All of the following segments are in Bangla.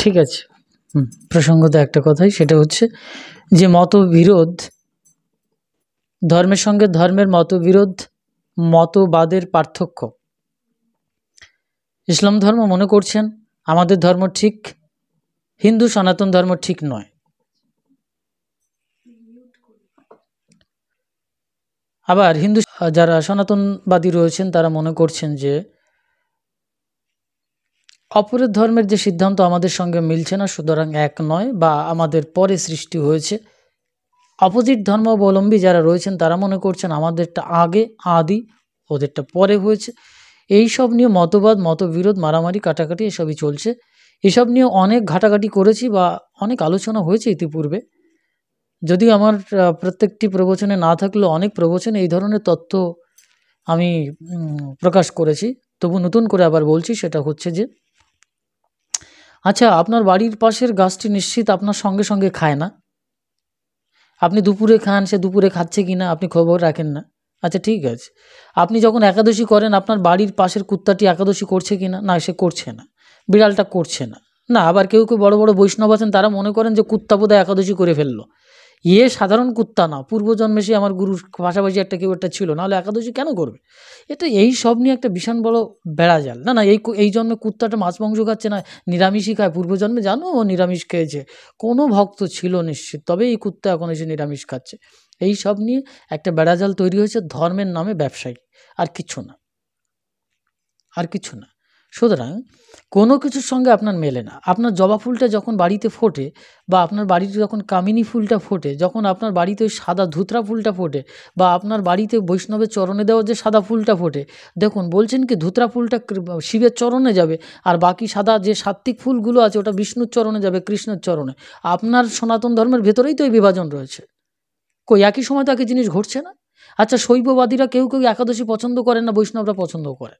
ঠিক আছে প্রসঙ্গত একটা কথাই সেটা হচ্ছে যে মতবিরোধ ধর্মের সঙ্গে ধর্মের মতবিরোধ মতবাদের পার্থক্য ইসলাম ধর্ম মনে করছেন আমাদের ধর্ম ঠিক হিন্দু সনাতন ধর্ম ঠিক নয় আবার হিন্দু যারা সনাতনবাদী রয়েছেন তারা মনে করছেন যে অপরের ধর্মের যে সিদ্ধান্ত আমাদের সঙ্গে মিলছে না সুতরাং এক নয় বা আমাদের পরে সৃষ্টি হয়েছে অপোজিট ধর্মাবলম্বী যারা রয়েছেন তারা মনে করছেন আমাদেরটা আগে আদি ওদেরটা পরে হয়েছে এই সব নিয়ে মতবাদ মতবিরোধ মারামারি কাটাকাটি এসবই চলছে এসব নিয়ে অনেক ঘাটাঘাটি করেছি বা অনেক আলোচনা হয়েছে ইতিপূর্বে যদি আমার প্রত্যেকটি প্রবচনে না থাকলেও অনেক প্রবচনে এই ধরনের তথ্য আমি প্রকাশ করেছি তবু নতুন করে আবার বলছি সেটা হচ্ছে যে আচ্ছা আপনার বাড়ির পাশের গাছটি নিশ্চিত আপনার সঙ্গে সঙ্গে খায় না আপনি দুপুরে খান সে দুপুরে খাচ্ছে কি না আপনি খবর রাখেন না আচ্ছা ঠিক আছে আপনি যখন একাদশী করেন আপনার বাড়ির পাশের কুত্তাটি একাদশী করছে কি না না সে করছে না বিড়ালটা করছে না না আবার কেউ কেউ বড় বড় বৈষ্ণব আছেন তারা মনে করেন যে কুত্তা বোধহয় একাদশী করে ফেললো ইয়ে সাধারণ কুত্তা না পূর্বজন্মে সে আমার গুরুর পাশাপাশি একটা কেউ একটা ছিল নাহলে একাদশী কেন করবে এটা এই সব নিয়ে একটা ভীষণ বড় বেড়াজাল না না এই এই জন্মে কুত্তাটা মাছ মাংস খাচ্ছে না নিরামিষই খায় পূর্বজন্মে জানো ও নিরামিষ খেয়েছে কোনো ভক্ত ছিল নিশ্চিত তবে এই কুত্তা এখন এসে নিরামিষ খাচ্ছে এই সব নিয়ে একটা বেড়াজাল তৈরি হয়েছে ধর্মের নামে ব্যবসায়ী আর কিছু না আর কিছু না সুতরাং কোনো কিছুর সঙ্গে আপনার মেলে না আপনার জবা ফুলটা যখন বাড়িতে ফোটে বা আপনার বাড়িতে যখন কামিনী ফুলটা ফোটে যখন আপনার বাড়িতে ওই সাদা ধুতরা ফুলটা ফোটে বা আপনার বাড়িতে বৈষ্ণবের চরণে দেওয়া যে সাদা ফুলটা ফোটে দেখুন বলছেন কি ধুতরা ফুলটা শিবের চরণে যাবে আর বাকি সাদা যে সাত্ত্বিক ফুলগুলো আছে ওটা বিষ্ণুর চরণে যাবে কৃষ্ণের চরণে আপনার সনাতন ধর্মের ভেতরেই তো এই বিভাজন রয়েছে কই একই সময় তো একই জিনিস ঘটছে না আচ্ছা শৈববাদীরা কেউ কেউ একাদশী পছন্দ করেন না বৈষ্ণবরা পছন্দ করে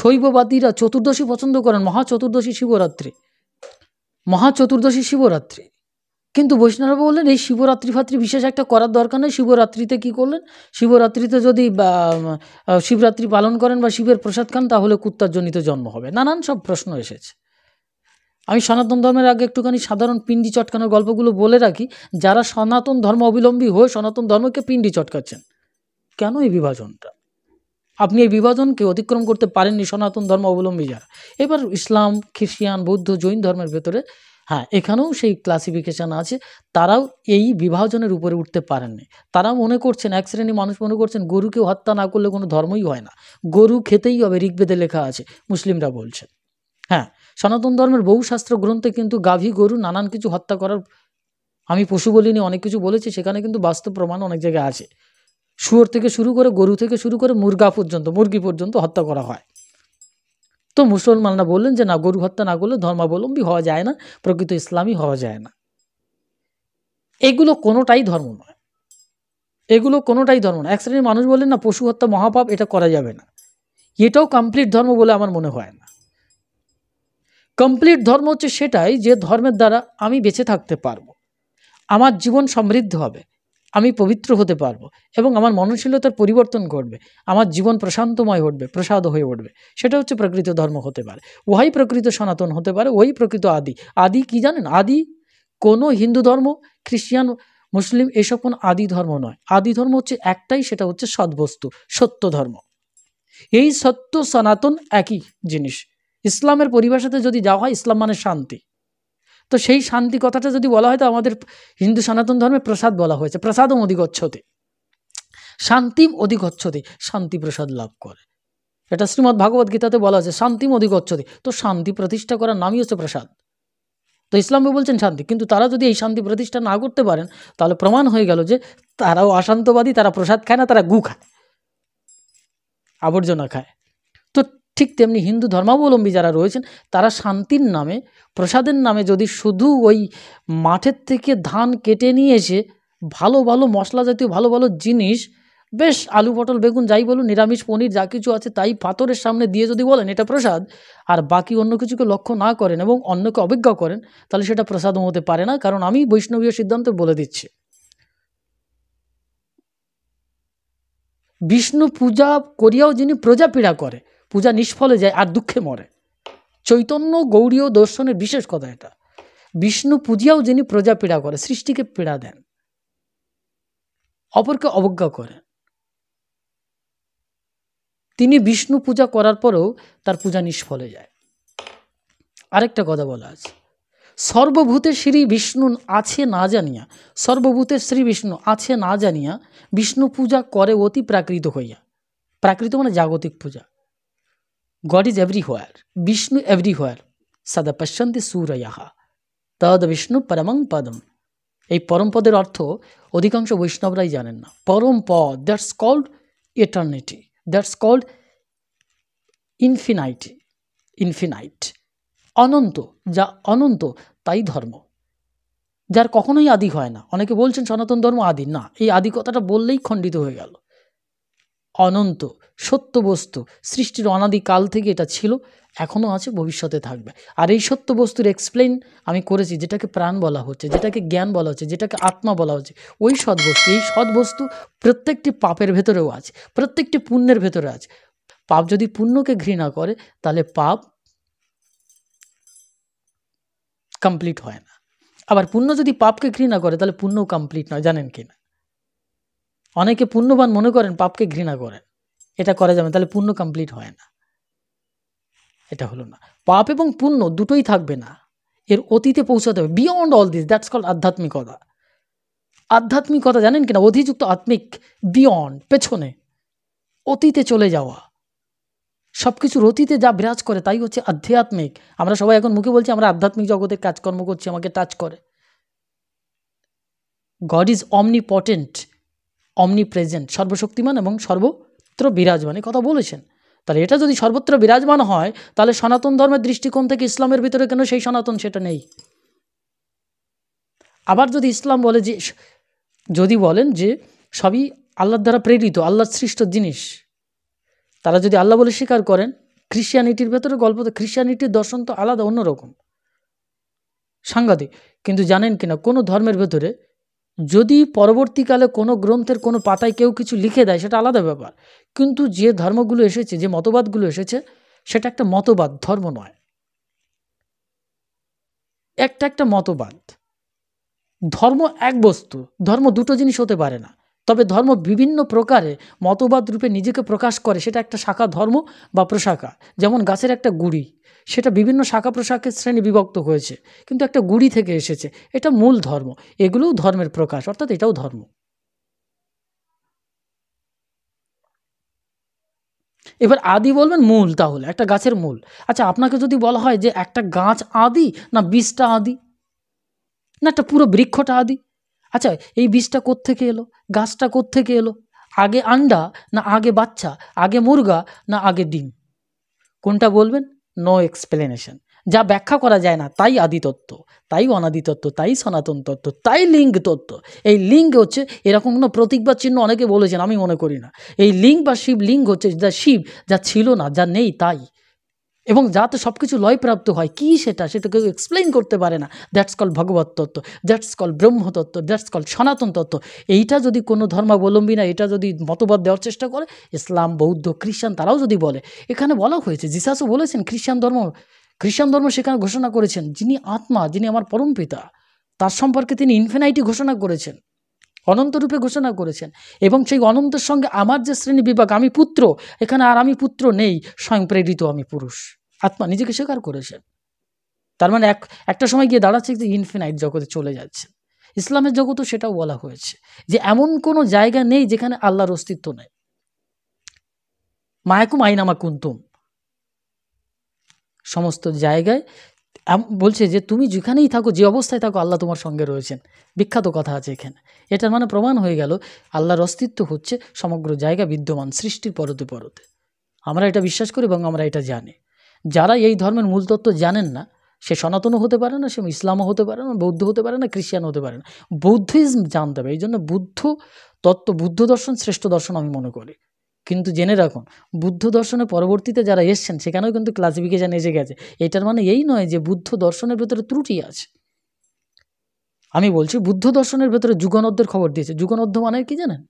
শৈববাদীরা চতুর্দশী পছন্দ করেন মহা চতুর্দশী শিবরাত্রি মহা চতুর্দশী শিবরাত্রি কিন্তু বৈষ্ণব বললেন এই শিবরাত্রি ফাত্রি বিশেষ একটা করার দরকার নেই শিবরাত্রিতে কি করলেন শিবরাত্রিতে যদি শিবরাত্রি পালন করেন বা শিবের প্রসাদ খান তাহলে কুত্তারজনিত জন্ম হবে নানান সব প্রশ্ন এসেছে আমি সনাতন ধর্মের আগে একটুখানি সাধারণ পিণ্ডি চটকানোর গল্পগুলো বলে রাখি যারা সনাতন ধর্ম অবলম্বী হয়ে সনাতন ধর্মকে পিণ্ডি চটকাচ্ছেন কেন এই বিভাজনটা আপনি এই বিভাজনকে অতিক্রম করতে পারেননি সনাতন অবলম্বী যারা এবার ইসলাম খ্রিস্টিয়ান বৌদ্ধ জৈন ধর্মের ভেতরে হ্যাঁ এখানেও সেই ক্লাসিফিকেশান আছে তারাও এই বিভাজনের উপরে উঠতে পারেননি তারা মনে করছেন এক শ্রেণী মানুষ মনে করছেন গরুকেও হত্যা না করলে কোনো ধর্মই হয় না গরু খেতেই হবে ঋগ্বেদে লেখা আছে মুসলিমরা বলছেন হ্যাঁ সনাতন ধর্মের বহু শাস্ত্র গ্রন্থে কিন্তু গাভী গরু নানান কিছু হত্যা করার আমি পশু বলিনি অনেক কিছু বলেছি সেখানে কিন্তু বাস্তব প্রমাণ অনেক জায়গায় আছে শুয়োর থেকে শুরু করে গরু থেকে শুরু করে মুরগা পর্যন্ত মুরগি পর্যন্ত হত্যা করা হয় তো মুসলমানরা বললেন যে না গরু হত্যা না করলে ধর্মাবলম্বী হওয়া যায় না প্রকৃত ইসলামী হওয়া যায় না এগুলো কোনোটাই ধর্ম নয় এগুলো কোনোটাই ধর্ম নয় এক শ্রেণীর মানুষ বললেন না পশু হত্যা মহাপাপ এটা করা যাবে না এটাও কমপ্লিট ধর্ম বলে আমার মনে হয় না কমপ্লিট ধর্ম হচ্ছে সেটাই যে ধর্মের দ্বারা আমি বেঁচে থাকতে পারবো আমার জীবন সমৃদ্ধ হবে আমি পবিত্র হতে পারবো এবং আমার মননশীলতার পরিবর্তন ঘটবে আমার জীবন প্রশান্তময় ঘটবে প্রসাদ হয়ে উঠবে সেটা হচ্ছে প্রকৃত ধর্ম হতে পারে উহাই প্রকৃত সনাতন হতে পারে ওই প্রকৃত আদি আদি কি জানেন আদি কোনো হিন্দু ধর্ম খ্রিস্টান মুসলিম এসব কোনো আদি ধর্ম নয় আদি ধর্ম হচ্ছে একটাই সেটা হচ্ছে সদ্বস্তু সত্য ধর্ম এই সত্য সনাতন একই জিনিস ইসলামের পরিভাষাতে যদি যাওয়া হয় ইসলাম মানে শান্তি তো সেই শান্তি কথাটা যদি বলা হয় তো আমাদের হিন্দু সনাতন ধর্মে প্রসাদ বলা হয়েছে প্রসাদম অধিগচ্ছতে শান্তিম অধিগচ্ছতে শান্তি প্রসাদ লাভ করে এটা শ্রীমৎ ভাগবত গীতাতে বলা হয়েছে শান্তিম অধিগচ্ছতে তো শান্তি প্রতিষ্ঠা করার নামই হচ্ছে প্রসাদ তো ইসলামে বলছেন শান্তি কিন্তু তারা যদি এই শান্তি প্রতিষ্ঠা না করতে পারেন তাহলে প্রমাণ হয়ে গেল যে তারাও অশান্তবাদী তারা প্রসাদ খায় না তারা গু খায় আবর্জনা খায় ঠিক তেমনি হিন্দু ধর্মাবলম্বী যারা রয়েছেন তারা শান্তির নামে প্রসাদের নামে যদি শুধু ওই মাঠের থেকে ধান কেটে নিয়ে এসে ভালো ভালো মশলা জাতীয় ভালো ভালো জিনিস বেশ আলু পটল বেগুন যাই বলুন নিরামিষ পনির যা কিছু আছে তাই পাথরের সামনে দিয়ে যদি বলেন এটা প্রসাদ আর বাকি অন্য কিছুকে লক্ষ্য না করেন এবং অন্যকে অবজ্ঞা করেন তাহলে সেটা প্রসাদও হতে পারে না কারণ আমি বৈষ্ণবীয় সিদ্ধান্ত বলে দিচ্ছি বিষ্ণু পূজা করিয়াও যিনি প্রজাপীড়া করে পূজা নিষ্ফলে যায় আর দুঃখে মরে চৈতন্য গৌরীয় দর্শনের বিশেষ কথা এটা বিষ্ণু পূজাও যিনি প্রজা পীড়া করে সৃষ্টিকে পীড়া দেন অপরকে অবজ্ঞা করেন তিনি বিষ্ণু পূজা করার পরেও তার পূজা নিষ্ফলে যায় আরেকটা কথা বলা আছে সর্বভূতে শ্রী বিষ্ণু আছে না জানিয়া সর্বভূতে শ্রী বিষ্ণু আছে না জানিয়া বিষ্ণু পূজা করে অতি প্রাকৃত হইয়া প্রাকৃত মানে জাগতিক পূজা god God is Vishnu Vishnu everywhere. সাদাপশ্যন্তি সুরয়াহা তদ বিষ্ণু পরমং পদম এই পরম পদের অর্থ অধিকাংশ বৈষ্ণবরাই জানেন না পরম পদ that's called eternity that's called infinity infinite অনন্ত যা অনন্ত তাই ধর্ম যার কখনোই আদি হয় না অনেকে বলছেন সনাতন ধর্ম আদি না এই আদি কথাটা বললেই খণ্ডিত হয়ে গেল অনন্ত সত্য বস্তু সৃষ্টির অনাদিকাল থেকে এটা ছিল এখনও আছে ভবিষ্যতে থাকবে আর এই সত্য বস্তুর এক্সপ্লেন আমি করেছি যেটাকে প্রাণ বলা হচ্ছে যেটাকে জ্ঞান বলা হচ্ছে যেটাকে আত্মা বলা হচ্ছে ওই সদ্বস্তু এই সদ্বস্তু প্রত্যেকটি পাপের ভেতরেও আছে প্রত্যেকটি পুণ্যের ভেতরে আছে পাপ যদি পুণ্যকে ঘৃণা করে তাহলে পাপ কমপ্লিট হয় না আবার পুণ্য যদি পাপকে ঘৃণা করে তাহলে পুণ্য কমপ্লিট নয় জানেন কি না অনেকে পুণ্যবান মনে করেন পাপকে ঘৃণা করেন এটা করা যাবে তাহলে পূর্ণ কমপ্লিট হয় না এটা হলো না পাপ এবং পুণ্য দুটোই থাকবে না এর অতীতে পৌঁছাতে হবে beyond all this that's call আধ্যাত্মিকতা আধ্যাত্মিকতা জানেন কিনা অধিযুক্ত আত্মিক বিয়ন্ড পেছনে অতীতে চলে যাওয়া সব কিছুর অতীতে যা বিরাজ করে তাই হচ্ছে আধ্যাত্মিক আমরা সবাই এখন মুখে বলছি আমরা আধ্যাত্মিক জগতের কাজকর্ম করছি আমাকে টাচ করে God is omnipotent omnipresent সর্বশক্তিমান এবং সর্ব সর্বত্র বিরাজমান এ কথা বলেছেন তাহলে এটা যদি সর্বত্র বিরাজমান হয় তাহলে সনাতন ধর্মের দৃষ্টিকোণ থেকে ইসলামের ভিতরে কেন সেই সনাতন সেটা নেই আবার যদি ইসলাম বলে যে যদি বলেন যে সবই আল্লাহর দ্বারা প্রেরিত আল্লাহর সৃষ্ট জিনিস তারা যদি আল্লাহ বলে স্বীকার করেন খ্রিস্টানিটির ভেতরে গল্প তো খ্রিস্টানিটির দর্শন তো আলাদা অন্যরকম সাংঘাতিক কিন্তু জানেন কিনা কোনো ধর্মের ভেতরে যদি পরবর্তীকালে কোনো গ্রন্থের কোনো পাতায় কেউ কিছু লিখে দেয় সেটা আলাদা ব্যাপার কিন্তু যে ধর্মগুলো এসেছে যে মতবাদগুলো এসেছে সেটা একটা মতবাদ ধর্ম নয় একটা একটা মতবাদ ধর্ম এক বস্তু ধর্ম দুটো জিনিস হতে পারে না তবে ধর্ম বিভিন্ন প্রকারে মতবাদ রূপে নিজেকে প্রকাশ করে সেটা একটা শাখা ধর্ম বা প্রশাখা যেমন গাছের একটা গুড়ি সেটা বিভিন্ন শাখা প্রশাখের শ্রেণী বিভক্ত হয়েছে কিন্তু একটা গুড়ি থেকে এসেছে এটা মূল ধর্ম এগুলোও ধর্মের প্রকাশ অর্থাৎ এটাও ধর্ম এবার আদি বলবেন মূল তাহলে একটা গাছের মূল আচ্ছা আপনাকে যদি বলা হয় যে একটা গাছ আদি না বীজটা আদি না একটা পুরো বৃক্ষটা আদি আচ্ছা এই বীজটা কোত্থেকে এলো গাছটা কোত্থেকে এলো আগে আন্ডা না আগে বাচ্চা আগে মুরগা না আগে ডিম কোনটা বলবেন নো এক্সপ্লেনেশন যা ব্যাখ্যা করা যায় না তাই আদিতত্ত্ব তাই অনাদিতত্ত্ব তাই সনাতন তত্ত্ব তাই লিঙ্গ তত্ত্ব এই লিঙ্গ হচ্ছে এরকম কোনো প্রতীক বা চিহ্ন অনেকে বলেছেন আমি মনে করি না এই লিঙ্গ বা শিব লিঙ্গ হচ্ছে যা শিব যা ছিল না যা নেই তাই এবং যাতে সব কিছু লয়প্রাপ্ত হয় কি সেটা সেটা কেউ এক্সপ্লেন করতে পারে না দ্যাটস কল ভগবত তত্ত্ব দ্যাটস কল ব্রহ্মতত্ত্ব দ্যাটস কল সনাতন তত্ত্ব এইটা যদি কোনো ধর্মাবলম্বী না এটা যদি মতবাদ দেওয়ার চেষ্টা করে ইসলাম বৌদ্ধ খ্রিস্টান তারাও যদি বলে এখানে বলা হয়েছে জিসাসও বলেছেন খ্রিস্টান ধর্ম খ্রিস্টান ধর্ম সেখানে ঘোষণা করেছেন যিনি আত্মা যিনি আমার পরম পিতা তার সম্পর্কে তিনি ইনফিনাইটি ঘোষণা করেছেন অনন্তরূপে ঘোষণা করেছেন এবং সেই অনন্তের সঙ্গে আমার যে শ্রেণী বিভাগ আমি পুত্র এখানে আর আমি পুত্র নেই স্বয়ং প্রেরিত আমি পুরুষ আত্মা নিজেকে স্বীকার করেছেন তার মানে এক একটা সময় গিয়ে দাঁড়াচ্ছে যে ইনফিনাইট জগতে চলে যাচ্ছে ইসলামের জগতেও সেটাও বলা হয়েছে যে এমন কোনো জায়গা নেই যেখানে আল্লাহর অস্তিত্ব নেই মায়াকুম আইনামা কুন্তুম সমস্ত জায়গায় বলছে যে তুমি যেখানেই থাকো যে অবস্থায় থাকো আল্লাহ তোমার সঙ্গে রয়েছেন বিখ্যাত কথা আছে এখানে এটার মানে প্রমাণ হয়ে গেল আল্লাহর অস্তিত্ব হচ্ছে সমগ্র জায়গা বিদ্যমান সৃষ্টির পরতে পরতে আমরা এটা বিশ্বাস করি এবং আমরা এটা জানি যারা এই ধর্মের মূল তত্ত্ব জানেন না সে সনাতনও হতে পারে না সে ইসলামও হতে পারে না বৌদ্ধ হতে পারে না খ্রিস্টান হতে পারে না বৌদ্ধিজম জানতে হবে এই জন্য বুদ্ধ তত্ত্ব বুদ্ধ দর্শন শ্রেষ্ঠ দর্শন আমি মনে করি কিন্তু জেনে রাখুন বুদ্ধ দর্শনে পরবর্তীতে যারা এসছেন সেখানেও কিন্তু ক্লাসিফিকেশান এসে গেছে এটার মানে এই নয় যে বুদ্ধ দর্শনের ভেতরে ত্রুটি আছে আমি বলছি বুদ্ধ দর্শনের ভেতরে যুগনদ্ধের খবর দিয়েছে যুগনদ্ধ মানে কি জানেন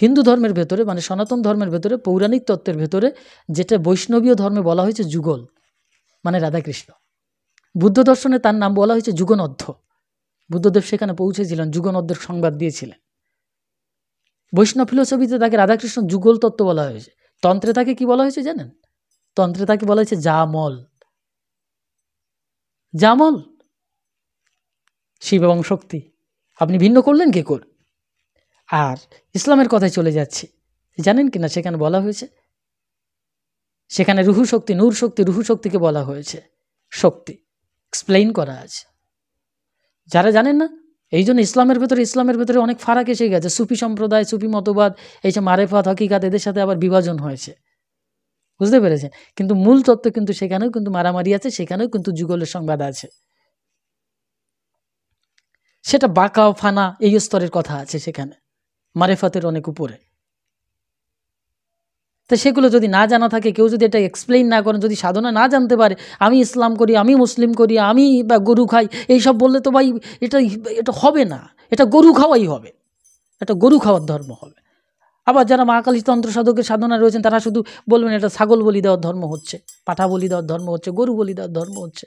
হিন্দু ধর্মের ভেতরে মানে সনাতন ধর্মের ভেতরে পৌরাণিক তত্ত্বের ভেতরে যেটা বৈষ্ণবীয় ধর্মে বলা হয়েছে যুগল মানে রাধাকৃষ্ণ বুদ্ধ দর্শনে তার নাম বলা হয়েছে যুগনদ্ধ বুদ্ধদেব সেখানে পৌঁছেছিলেন যুগনদ্ধের সংবাদ দিয়েছিলেন বৈষ্ণব ফিলোসফিতে তাকে রাধাকৃষ্ণ যুগল তত্ত্ব বলা হয়েছে তন্ত্রে তাকে কি বলা হয়েছে জানেন তন্ত্রে তাকে বলা হয়েছে জামল জামল শিব এবং শক্তি আপনি ভিন্ন করলেন কে কর আর ইসলামের কথায় চলে যাচ্ছি জানেন কি না সেখানে বলা হয়েছে সেখানে রুহু শক্তি নূর শক্তি রুহু শক্তিকে বলা হয়েছে শক্তি এক্সপ্লেইন করা আছে যারা জানেন না এই জন্য ইসলামের ভেতরে ইসলামের ভেতরে অনেক ফারাক এসে গেছে সুফি সম্প্রদায় সুফি মতবাদ এই যে মারেফাত হকিকাত এদের সাথে আবার বিভাজন হয়েছে বুঝতে পেরেছেন কিন্তু মূল তত্ত্ব কিন্তু সেখানেও কিন্তু মারামারি আছে সেখানেও কিন্তু যুগলের সংবাদ আছে সেটা বাঁকা ফানা এই স্তরের কথা আছে সেখানে মারেফাতের অনেক উপরে তো সেগুলো যদি না জানা থাকে কেউ যদি এটা এক্সপ্লেইন না করেন যদি সাধনা না জানতে পারে আমি ইসলাম করি আমি মুসলিম করি আমি বা গরু খাই এইসব বললে তো ভাই এটা এটা হবে না এটা গরু খাওয়াই হবে এটা গরু খাওয়ার ধর্ম হবে আবার যারা মহাকালী তন্ত্র সাধকের সাধনা রয়েছেন তারা শুধু বলবেন এটা ছাগল বলি দেওয়ার ধর্ম হচ্ছে পাঠা বলি দেওয়ার ধর্ম হচ্ছে গরু বলি দেওয়ার ধর্ম হচ্ছে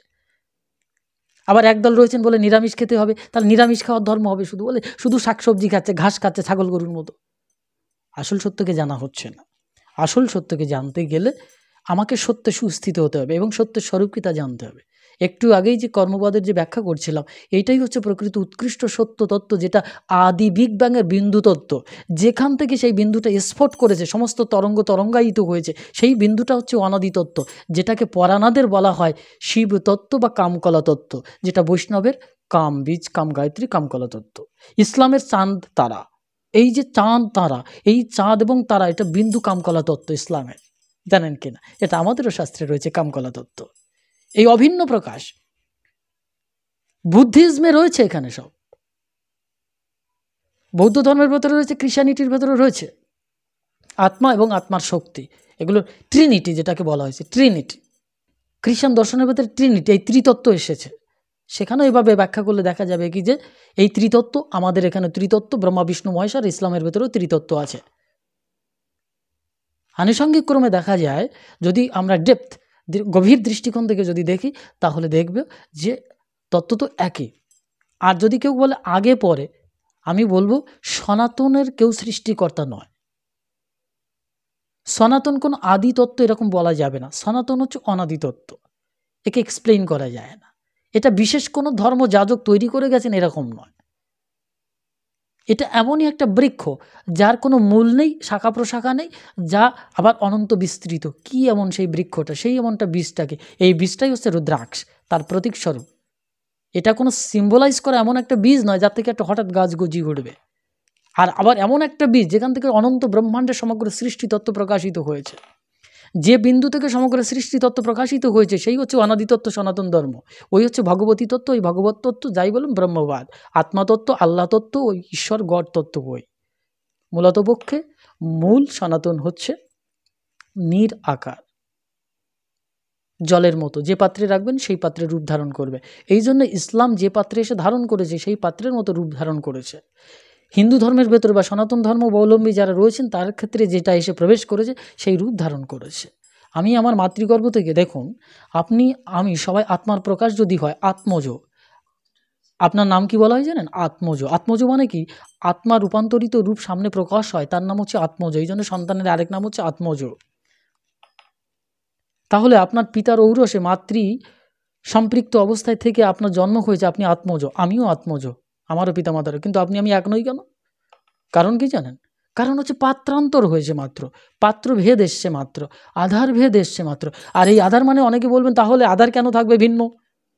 আবার একদল রয়েছেন বলে নিরামিষ খেতে হবে তাহলে নিরামিষ খাওয়ার ধর্ম হবে শুধু বলে শুধু শাকসবজি খাচ্ছে ঘাস খাচ্ছে ছাগল গরুর মতো আসল সত্যকে জানা হচ্ছে না আসল সত্যকে জানতে গেলে আমাকে সত্যে সুস্থিত হতে হবে এবং সত্যের স্বরূপকে তা জানতে হবে একটু আগেই যে কর্মবাদের যে ব্যাখ্যা করছিলাম এইটাই হচ্ছে প্রকৃত উৎকৃষ্ট সত্য তত্ত্ব যেটা আদি বিগ ব্যাঙের বিন্দু তত্ত্ব যেখান থেকে সেই বিন্দুটা স্ফোট করেছে সমস্ত তরঙ্গ তরঙ্গায়িত হয়েছে সেই বিন্দুটা হচ্ছে অনাদি তত্ত্ব যেটাকে পরানাদের বলা হয় শিব তত্ত্ব বা কামকলা তত্ত্ব যেটা বৈষ্ণবের কাম বীজ কাম গায়ত্রী কামকলা তত্ত্ব ইসলামের চাঁদ তারা এই যে চাঁদ তারা এই চাঁদ এবং তারা এটা বিন্দু কামকলা তত্ত্ব ইসলামের জানেন কিনা এটা আমাদেরও শাস্ত্রে রয়েছে কামকলা তত্ত্ব এই অভিন্ন প্রকাশ বুদ্ধিজমে রয়েছে এখানে সব বৌদ্ধ ধর্মের ভেতরে রয়েছে ক্রিশানিটির ভেতরে রয়েছে আত্মা এবং আত্মার শক্তি এগুলো ট্রিনিটি যেটাকে বলা হয়েছে ট্রিনিটি খ্রিস্টান দর্শনের ভেতরে ট্রিনিটি এই ত্রিতত্ত্ব এসেছে সেখানে এইভাবে ব্যাখ্যা করলে দেখা যাবে কি যে এই ত্রিতত্ত্ব আমাদের এখানে ত্রিতত্ত্ব ব্রহ্মা বিষ্ণু মহেশ আর ইসলামের ভেতরেও ত্রিতত্ত্ব আছে আনুষঙ্গিক ক্রমে দেখা যায় যদি আমরা ডেপথ গভীর দৃষ্টিকোণ থেকে যদি দেখি তাহলে দেখবে যে তত্ত্ব তো একই আর যদি কেউ বলে আগে পরে আমি বলবো সনাতনের কেউ সৃষ্টিকর্তা নয় সনাতন কোন আদি তত্ত্ব এরকম বলা যাবে না সনাতন হচ্ছে অনাদি তত্ত্ব একে এক্সপ্লেন করা যায় না এটা বিশেষ কোনো ধর্ম যাজক তৈরি করে গেছেন এরকম নয় এটা এমনই একটা বৃক্ষ যার কোনো মূল নেই শাখা প্রশাখা নেই যা আবার অনন্ত বিস্তৃত কি এমন সেই বৃক্ষটা সেই এমনটা বীজটাকে এই বীজটাই হচ্ছে রুদ্রাক্ষ তার প্রতীকস্বরূপ এটা কোনো সিম্বলাইজ করা এমন একটা বীজ নয় যার থেকে একটা হঠাৎ গাছ গজি উঠবে আর আবার এমন একটা বীজ যেখান থেকে অনন্ত ব্রহ্মাণ্ডের সমগ্র সৃষ্টি তত্ত্ব প্রকাশিত হয়েছে যে বিন্দু থেকে সমগ্র সৃষ্টি তত্ত্ব প্রকাশিত হয়েছে সেই হচ্ছে অনাদি তত্ত্ব সনাতন ধর্ম ওই হচ্ছে ভগবতী তত্ত্ব ওই ভগবত তত্ত্ব যাই বলুন ব্রহ্মবাদ আত্মাতত্ত্ব আল্লাহ তত্ত্ব ওই ঈশ্বর গড় তত্ত্ব বই মূলত পক্ষে মূল সনাতন হচ্ছে নির আকার জলের মতো যে পাত্রে রাখবেন সেই পাত্রে রূপ ধারণ করবে এই জন্য ইসলাম যে পাত্রে এসে ধারণ করেছে সেই পাত্রের মতো রূপ ধারণ করেছে হিন্দু ধর্মের ভেতরে বা সনাতন ধর্মাবলম্বী যারা রয়েছেন তার ক্ষেত্রে যেটা এসে প্রবেশ করেছে সেই রূপ ধারণ করেছে আমি আমার মাতৃগর্ভ থেকে দেখুন আপনি আমি সবাই আত্মার প্রকাশ যদি হয় আত্মজ আপনার নাম কি বলা হয় জানেন আত্মজ আত্মজ মানে কি আত্মা রূপান্তরিত রূপ সামনে প্রকাশ হয় তার নাম হচ্ছে আত্মজ এই জন্য সন্তানের আরেক নাম হচ্ছে আত্মজ তাহলে আপনার পিতার ঔরসে মাতৃ সম্পৃক্ত অবস্থায় থেকে আপনার জন্ম হয়েছে আপনি আত্মজ আমিও আত্মজ আমারও পিতামাতারও কিন্তু আপনি আমি এক নই কেন কারণ কি জানেন কারণ হচ্ছে পাত্রান্তর হয়েছে মাত্র পাত্র ভেদ এসছে মাত্র আধার ভেদ এসছে মাত্র আর এই আধার মানে অনেকে বলবেন তাহলে আধার কেন থাকবে ভিন্ন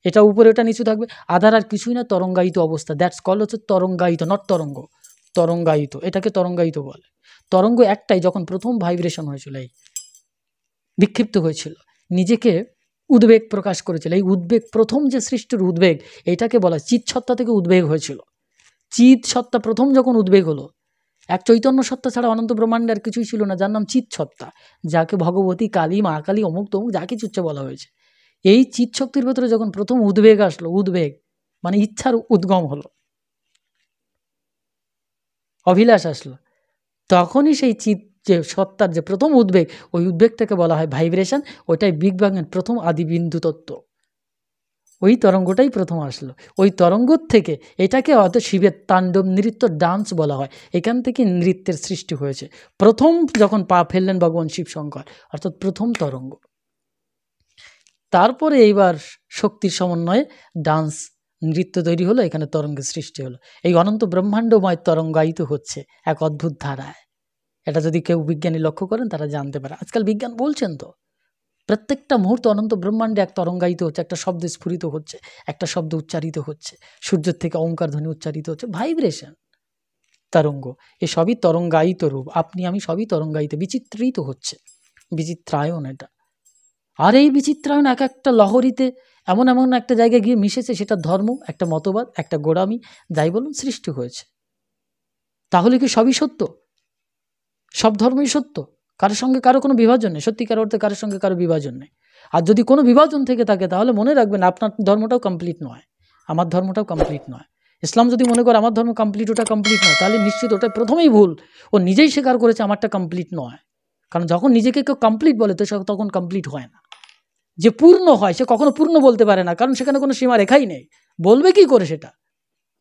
এটা উপরে এটা নিচু থাকবে আধার আর কিছুই না তরঙ্গায়িত অবস্থা দ্যাটস কল হচ্ছে তরঙ্গায়িত নট তরঙ্গ তরঙ্গায়িত এটাকে তরঙ্গায়িত বলে তরঙ্গ একটাই যখন প্রথম ভাইব্রেশন হয়েছিল এই বিক্ষিপ্ত হয়েছিল নিজেকে উদ্বেগ প্রকাশ করেছিল এই উদ্বেগ প্রথম যে সৃষ্টির উদ্বেগ এটাকে বলা চিৎ সত্তা থেকে উদ্বেগ হয়েছিল চিত সত্তা প্রথম যখন উদ্বেগ হলো এক চৈতন্য সত্তা ছাড়া অনন্ত ব্রহ্মাণ্ডে আর কিছুই ছিল না যার নাম চিৎ সত্তা যাকে ভগবতী কালী মা কালী অমুক তমুক যা কিছু বলা হয়েছে এই চিৎ শক্তির ভেতরে যখন প্রথম উদ্বেগ আসলো উদ্বেগ মানে ইচ্ছার উদ্গম হলো অভিলাষ আসলো তখনই সেই চিৎ যে সত্তার যে প্রথম উদ্বেগ ওই উদ্বেগটাকে বলা হয় ভাইব্রেশন ওইটাই বিগ ব্যাংয়ের প্রথম আদিবিন্দু তত্ত্ব ওই তরঙ্গটাই প্রথম আসলো ওই তরঙ্গ থেকে এটাকে হয়তো শিবের তাণ্ডব নৃত্য ডান্স বলা হয় এখান থেকে নৃত্যের সৃষ্টি হয়েছে প্রথম যখন পা ফেললেন ভগবান শিবশঙ্কর অর্থাৎ প্রথম তরঙ্গ তারপরে এইবার শক্তির সমন্বয়ে ডান্স নৃত্য তৈরি হলো এখানে তরঙ্গের সৃষ্টি হলো এই অনন্ত ব্রহ্মাণ্ডময় তরঙ্গায়িত হচ্ছে এক অদ্ভুত ধারায় এটা যদি কেউ বিজ্ঞানী লক্ষ্য করেন তারা জানতে পারে আজকাল বিজ্ঞান বলছেন তো প্রত্যেকটা মুহূর্ত অনন্ত ব্রহ্মাণ্ডে এক তরঙ্গায়িত হচ্ছে একটা শব্দ স্ফুরিত হচ্ছে একটা শব্দ উচ্চারিত হচ্ছে সূর্যের থেকে অহংকার ধ্বনি উচ্চারিত হচ্ছে ভাইব্রেশন তরঙ্গ এ সবই তরঙ্গায়িত রূপ আপনি আমি সবই তরঙ্গায়িত বিচিত্রিত হচ্ছে বিচিত্রায়ন এটা আর এই বিচিত্রায়ন এক একটা লহরিতে এমন এমন একটা জায়গায় গিয়ে মিশেছে সেটা ধর্ম একটা মতবাদ একটা গোড়ামি যাই বলুন সৃষ্টি হয়েছে তাহলে কি সবই সত্য সব ধর্মই সত্য কারোর সঙ্গে কারো কোনো বিভাজন নেই সত্যিকার অর্থে কারোর সঙ্গে কারো বিভাজন নেই আর যদি কোনো বিভাজন থেকে থাকে তাহলে মনে রাখবেন আপনার ধর্মটাও কমপ্লিট নয় আমার ধর্মটাও কমপ্লিট নয় ইসলাম যদি মনে করে আমার ধর্ম কমপ্লিট ওটা কমপ্লিট নয় তাহলে নিশ্চিত ওটা প্রথমেই ভুল ও নিজেই স্বীকার করেছে আমারটা কমপ্লিট নয় কারণ যখন নিজেকে কেউ কমপ্লিট বলে তো সে তখন কমপ্লিট হয় না যে পূর্ণ হয় সে কখনো পূর্ণ বলতে পারে না কারণ সেখানে কোনো সীমা রেখাই নেই বলবে কি করে সেটা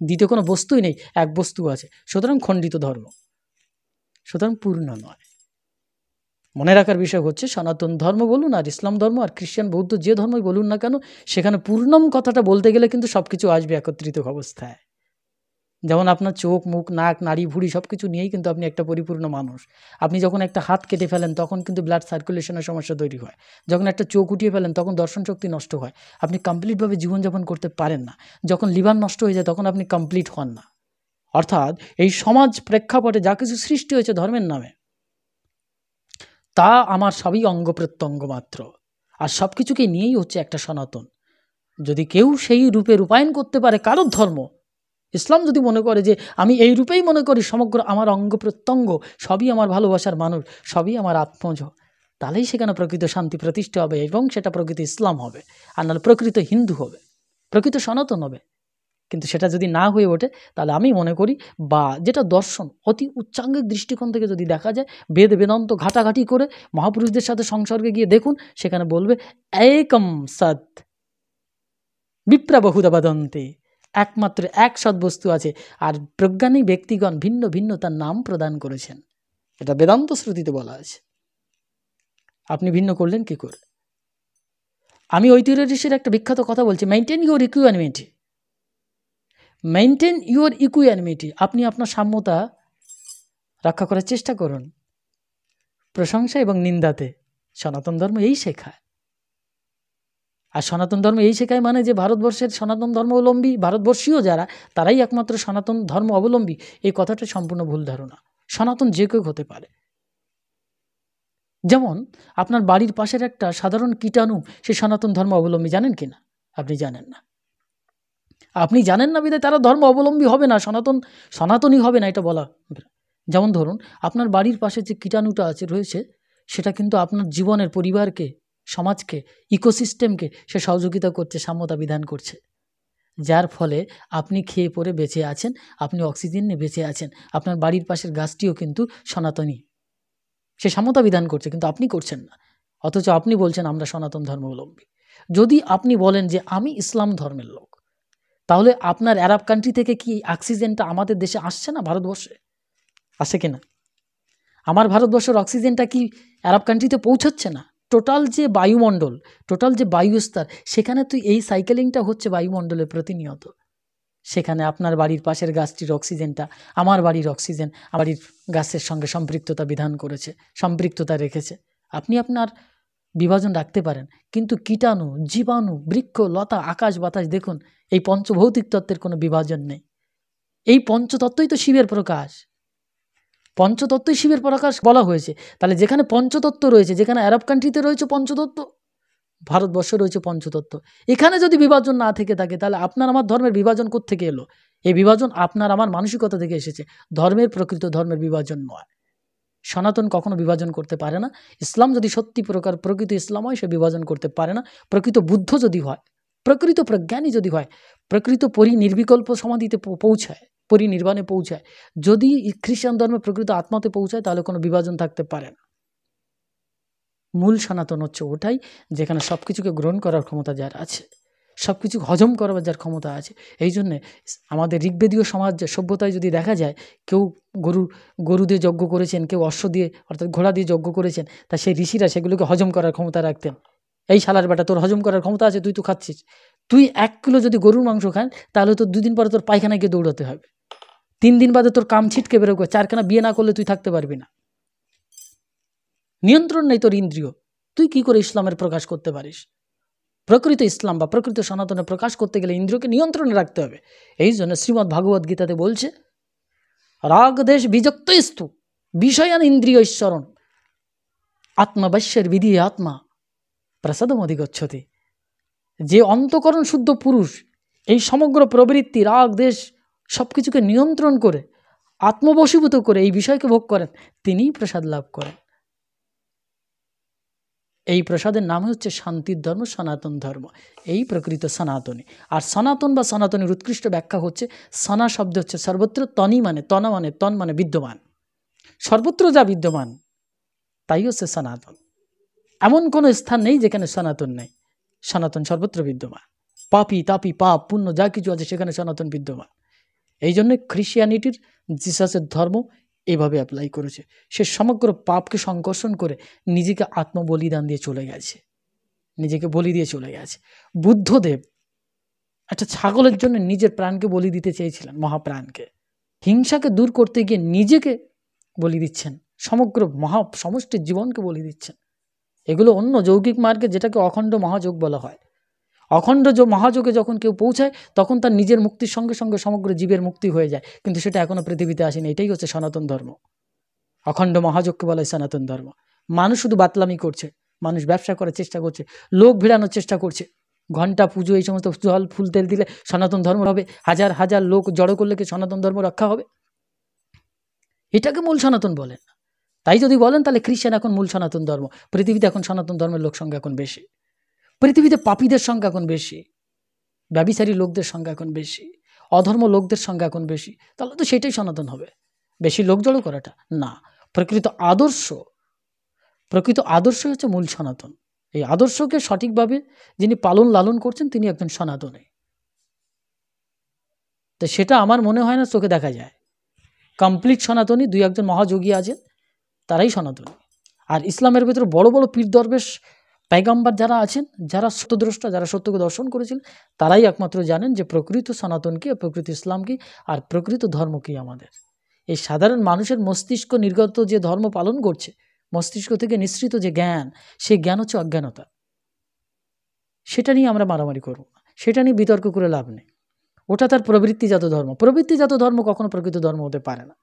দ্বিতীয় কোনো বস্তুই নেই এক বস্তু আছে সুতরাং খণ্ডিত ধর্ম সুতরাং পূর্ণ নয় মনে রাখার বিষয় হচ্ছে সনাতন ধর্ম বলুন আর ইসলাম ধর্ম আর খ্রিস্টান বৌদ্ধ যে ধর্মই বলুন না কেন সেখানে পূর্ণম কথাটা বলতে গেলে কিন্তু সব কিছু আসবে একত্রিত অবস্থায় যেমন আপনার চোখ মুখ নাক নাড়ি ভুড়ি সব কিছু নিয়েই কিন্তু আপনি একটা পরিপূর্ণ মানুষ আপনি যখন একটা হাত কেটে ফেলেন তখন কিন্তু ব্লাড সার্কুলেশনের সমস্যা তৈরি হয় যখন একটা চোখ উঠিয়ে ফেলেন তখন দর্শন শক্তি নষ্ট হয় আপনি কমপ্লিটভাবে জীবনযাপন করতে পারেন না যখন লিভার নষ্ট হয়ে যায় তখন আপনি কমপ্লিট হন না অর্থাৎ এই সমাজ প্রেক্ষাপটে যা কিছু সৃষ্টি হয়েছে ধর্মের নামে তা আমার সবই অঙ্গ প্রত্যঙ্গ মাত্র আর সব কিছুকে নিয়েই হচ্ছে একটা সনাতন যদি কেউ সেই রূপে রূপায়ণ করতে পারে কারোর ধর্ম ইসলাম যদি মনে করে যে আমি এই রূপেই মনে করি সমগ্র আমার অঙ্গ প্রত্যঙ্গ সবই আমার ভালোবাসার মানুষ সবই আমার আত্মজ তাহলেই সেখানে প্রকৃত শান্তি প্রতিষ্ঠা হবে এবং সেটা প্রকৃত ইসলাম হবে আর নাহলে প্রকৃত হিন্দু হবে প্রকৃত সনাতন হবে কিন্তু সেটা যদি না হয়ে ওঠে তাহলে আমি মনে করি বা যেটা দর্শন অতি উচ্চাঙ্গিক দৃষ্টিকোণ থেকে যদি দেখা যায় বেদ বেদান্ত ঘাটাঘাটি করে মহাপুরুষদের সাথে সংসর্গে গিয়ে দেখুন সেখানে বলবে একম সৎ বিপ্রা বহুদা একমাত্র এক বস্তু আছে আর প্রজ্ঞানী ব্যক্তিগণ ভিন্ন ভিন্ন তার নাম প্রদান করেছেন এটা বেদান্ত শ্রুতিতে বলা আছে আপনি ভিন্ন করলেন কি করে আমি ঐতিহ্য ঋষির একটা বিখ্যাত কথা বলছি maintain your requirement maintain your equanimity আপনি আপনার সাম্যতা রক্ষা করার চেষ্টা করুন প্রশংসা এবং নিন্দাতে সনাতন ধর্ম এই শেখায় আর সনাতন ধর্ম এই শেখায় মানে যে ভারতবর্ষের সনাতন ধর্মাবলম্বী ভারতবর্ষীয় যারা তারাই একমাত্র সনাতন ধর্ম অবলম্বী এই কথাটা সম্পূর্ণ ভুল ধারণা সনাতন যে কেউ হতে পারে যেমন আপনার বাড়ির পাশের একটা সাধারণ কীটাণু সে সনাতন ধর্ম অবলম্বী জানেন কি না আপনি জানেন না আপনি জানেন না বিদায় তারা ধর্ম অবলম্বী হবে না সনাতন সনাতনই হবে না এটা বলা যেমন ধরুন আপনার বাড়ির পাশে যে কীটাণুটা আছে রয়েছে সেটা কিন্তু আপনার জীবনের পরিবারকে সমাজকে ইকোসিস্টেমকে সে সহযোগিতা করছে সাম্যতা বিধান করছে যার ফলে আপনি খেয়ে পরে বেঁচে আছেন আপনি অক্সিজেন নিয়ে বেঁচে আছেন আপনার বাড়ির পাশের গাছটিও কিন্তু সনাতনী সে সাম্যতা বিধান করছে কিন্তু আপনি করছেন না অথচ আপনি বলছেন আমরা সনাতন ধর্মাবলম্বী যদি আপনি বলেন যে আমি ইসলাম ধর্মের লোক তাহলে আপনার অ্যারাব কান্ট্রি থেকে কি অক্সিজেনটা আমাদের দেশে আসছে না ভারতবর্ষে আসে কিনা আমার ভারতবর্ষের অক্সিজেনটা কি আরব কান্ট্রিতে পৌঁছাচ্ছে না টোটাল যে বায়ুমণ্ডল টোটাল যে বায়ুস্তর সেখানে তো এই সাইকেলিংটা হচ্ছে বায়ুমণ্ডলে প্রতিনিয়ত সেখানে আপনার বাড়ির পাশের গাছটির অক্সিজেনটা আমার বাড়ির অক্সিজেন বাড়ির গাছের সঙ্গে সম্পৃক্ততা বিধান করেছে সম্পৃক্ততা রেখেছে আপনি আপনার বিভাজন রাখতে পারেন কিন্তু কীটাণু জীবাণু বৃক্ষ লতা আকাশ বাতাস দেখুন এই পঞ্চভৌতিক তত্ত্বের কোনো বিভাজন নেই এই পঞ্চতত্ত্বই তো শিবের প্রকাশ পঞ্চতত্ত্বই শিবের প্রকাশ বলা হয়েছে তাহলে যেখানে পঞ্চতত্ত্ব রয়েছে যেখানে আরব কান্ট্রিতে রয়েছে পঞ্চতত্ত্ব ভারতবর্ষ রয়েছে পঞ্চতত্ত্ব এখানে যদি বিভাজন না থেকে থাকে তাহলে আপনার আমার ধর্মের বিভাজন থেকে এলো এই বিভাজন আপনার আমার মানসিকতা থেকে এসেছে ধর্মের প্রকৃত ধর্মের বিভাজন নয় সনাতন কখনো বিভাজন করতে পারে না ইসলাম যদি সত্যি প্রকার প্রকৃত ইসলাম হয় সে বিভাজন করতে পারে না প্রকৃত বুদ্ধ যদি হয় প্রকৃত প্রজ্ঞানী যদি হয় প্রকৃত পরিনির্বিকল্প সমাধিতে পৌঁছায় পরিনির্বাণে পৌঁছায় যদি খ্রিস্টান ধর্মে প্রকৃত আত্মাতে পৌঁছায় তাহলে কোনো বিভাজন থাকতে পারে না মূল সনাতন হচ্ছে ওটাই যেখানে সব কিছুকে গ্রহণ করার ক্ষমতা যার আছে সব কিছু হজম করবার যার ক্ষমতা আছে এই জন্যে আমাদের ঋগ্বেদীয় সমাজ সভ্যতায় যদি দেখা যায় কেউ গরু গরু দিয়ে যজ্ঞ করেছেন কেউ অশ্ব দিয়ে অর্থাৎ ঘোড়া দিয়ে যজ্ঞ করেছেন তা সেই ঋষিরা সেগুলোকে হজম করার ক্ষমতা রাখতেন এই শালার বেটা তোর হজম করার ক্ষমতা আছে তুই তো খাচ্ছিস তুই এক কিলো যদি গরুর মাংস খান তাহলে তোর দুদিন পরে তোর পায়খানায় গিয়ে দৌড়াতে হবে তিন দিন বাদে তোর কাম ছিটকে বেরোবে চারখানা বিয়ে না করলে তুই থাকতে পারবি না নিয়ন্ত্রণ নেই তোর ইন্দ্রিয় তুই কি করে ইসলামের প্রকাশ করতে পারিস প্রকৃত ইসলাম বা প্রকৃত সনাতনে প্রকাশ করতে গেলে ইন্দ্রকে নিয়ন্ত্রণে রাখতে হবে এই জন্য শ্রীমদ্ ভাগবত গীতাতে বলছে রাগ দেশ বিযক্ত স্তু বিষয়ান ইন্দ্রিয় ঈশ্বরণ আত্মাবাস্যের বিধি আত্মা প্রসাদম অধিগচ্ছতি যে অন্তকরণ শুদ্ধ পুরুষ এই সমগ্র প্রবৃত্তি রাগ দেশ সব কিছুকে নিয়ন্ত্রণ করে আত্মবশীভূত করে এই বিষয়কে ভোগ করেন তিনিই প্রসাদ লাভ করেন এই প্রসাদের নাম হচ্ছে শান্তির ধর্ম সনাতন ধর্ম এই প্রকৃত সনাতনী আর সনাতন বা সনাতনের উৎকৃষ্ট ব্যাখ্যা হচ্ছে সনা শব্দ হচ্ছে সর্বত্র তনি মানে তন মানে তন মানে বিদ্যমান সর্বত্র যা বিদ্যমান তাই হচ্ছে সনাতন এমন কোনো স্থান নেই যেখানে সনাতন নেই সনাতন সর্বত্র বিদ্যমান পাপি তাপি পাপ পুণ্য যা কিছু আছে সেখানে সনাতন বিদ্যমান এই জন্য খ্রিস্টিয়ানিটির জিসাসের ধর্ম এভাবে অ্যাপ্লাই করেছে সে সমগ্র পাপকে সংকর্ষণ করে নিজেকে আত্মবলিদান দিয়ে চলে গেছে নিজেকে বলি দিয়ে চলে গেছে বুদ্ধদেব একটা ছাগলের জন্য নিজের প্রাণকে বলি দিতে চেয়েছিলেন মহাপ্রাণকে হিংসাকে দূর করতে গিয়ে নিজেকে বলি দিচ্ছেন সমগ্র মহা সমষ্টির জীবনকে বলি দিচ্ছেন এগুলো অন্য যৌগিক মার্গে যেটাকে অখণ্ড মহাযোগ বলা হয় অখণ্ড যে মহাযোগে যখন কেউ পৌঁছায় তখন তার নিজের মুক্তির সঙ্গে সঙ্গে সমগ্র জীবের মুক্তি হয়ে যায় কিন্তু সেটা এখনও পৃথিবীতে আসেনি এটাই হচ্ছে সনাতন ধর্ম অখণ্ড মহাযোগকে বলে সনাতন ধর্ম মানুষ শুধু বাতলামি করছে মানুষ ব্যবসা করার চেষ্টা করছে লোক ভিড়ানোর চেষ্টা করছে ঘন্টা পুজো এই সমস্ত জল ফুল তেল দিলে সনাতন ধর্ম হবে হাজার হাজার লোক জড়ো করলে কি সনাতন ধর্ম রক্ষা হবে এটাকে মূল সনাতন বলেন তাই যদি বলেন তাহলে খ্রিস্টান এখন মূল সনাতন ধর্ম পৃথিবীতে এখন সনাতন ধর্মের লোকসংখ্যা এখন বেশি পৃথিবীতে পাপীদের সংখ্যা এখন বেশি ব্যবিচারী লোকদের সংখ্যা এখন বেশি অধর্ম লোকদের সংখ্যা এখন বেশি তাহলে তো সেটাই সনাতন হবে বেশি লোক জড়ো করাটা না প্রকৃত আদর্শ প্রকৃত আদর্শ হচ্ছে মূল সনাতন এই আদর্শকে সঠিকভাবে যিনি পালন লালন করছেন তিনি একজন সনাতনে তো সেটা আমার মনে হয় না চোখে দেখা যায় কমপ্লিট সনাতনী দুই একজন মহাযোগী আছেন তারাই সনাতনী আর ইসলামের ভেতরে বড় বড় পীর দরবেশ পাইগাম্বার যারা আছেন যারা সত্যদ্রষ্টা যারা সত্যকে দর্শন করেছিলেন তারাই একমাত্র জানেন যে প্রকৃত সনাতন কি প্রকৃত ইসলাম কি আর প্রকৃত ধর্ম কী আমাদের এই সাধারণ মানুষের মস্তিষ্ক নির্গত যে ধর্ম পালন করছে মস্তিষ্ক থেকে নিঃসৃত যে জ্ঞান সেই জ্ঞান হচ্ছে অজ্ঞানতা সেটা নিয়ে আমরা মারামারি করব সেটা নিয়ে বিতর্ক করে লাভ নেই ওটা তার প্রবৃত্তিজাত ধর্ম প্রবৃত্তিজাত ধর্ম কখনো প্রকৃত ধর্ম হতে পারে না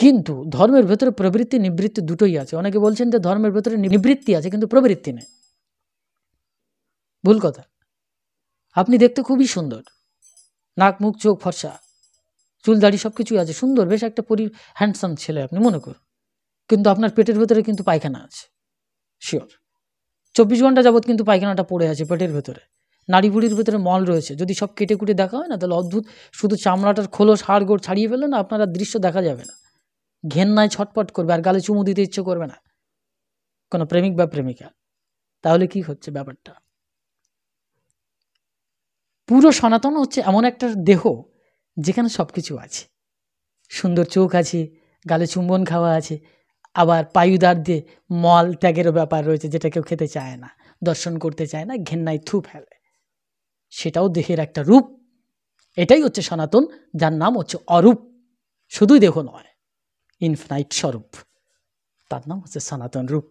কিন্তু ধর্মের ভেতরে প্রবৃত্তি নিবৃত্তি দুটোই আছে অনেকে বলছেন যে ধর্মের ভেতরে নিবৃত্তি আছে কিন্তু প্রবৃত্তি নেই ভুল কথা আপনি দেখতে খুবই সুন্দর নাক মুখ চোখ ফর্সা চুল দাড়ি সব কিছুই আছে সুন্দর বেশ একটা পরি হ্যান্ডসাম ছেলে আপনি মনে করুন কিন্তু আপনার পেটের ভেতরে কিন্তু পায়খানা আছে শিওর চব্বিশ ঘন্টা যাবৎ কিন্তু পায়খানাটা পড়ে আছে পেটের ভেতরে বুড়ির ভেতরে মল রয়েছে যদি সব কেটে কুটে দেখা হয় না তাহলে অদ্ভুত শুধু চামড়াটার খোলস হাড়গোড় ছাড়িয়ে ফেললে না আপনার দৃশ্য দেখা যাবে না ঘেন্নায় ছটপট করবে আর গালে চুমু দিতে ইচ্ছে করবে না কোনো প্রেমিক বা প্রেমিকা তাহলে কি হচ্ছে ব্যাপারটা পুরো সনাতন হচ্ছে এমন একটা দেহ যেখানে সব কিছু আছে সুন্দর চোখ আছে গালে চুম্বন খাওয়া আছে আবার পায়ুদার দিয়ে মল ত্যাগেরও ব্যাপার রয়েছে যেটা কেউ খেতে চায় না দর্শন করতে চায় না ঘেন্নায় থু ফেলে সেটাও দেহের একটা রূপ এটাই হচ্ছে সনাতন যার নাম হচ্ছে অরূপ শুধুই দেহ নয় ইনফিনাইট স্বরূপ তার নাম হচ্ছে সনাতন রূপ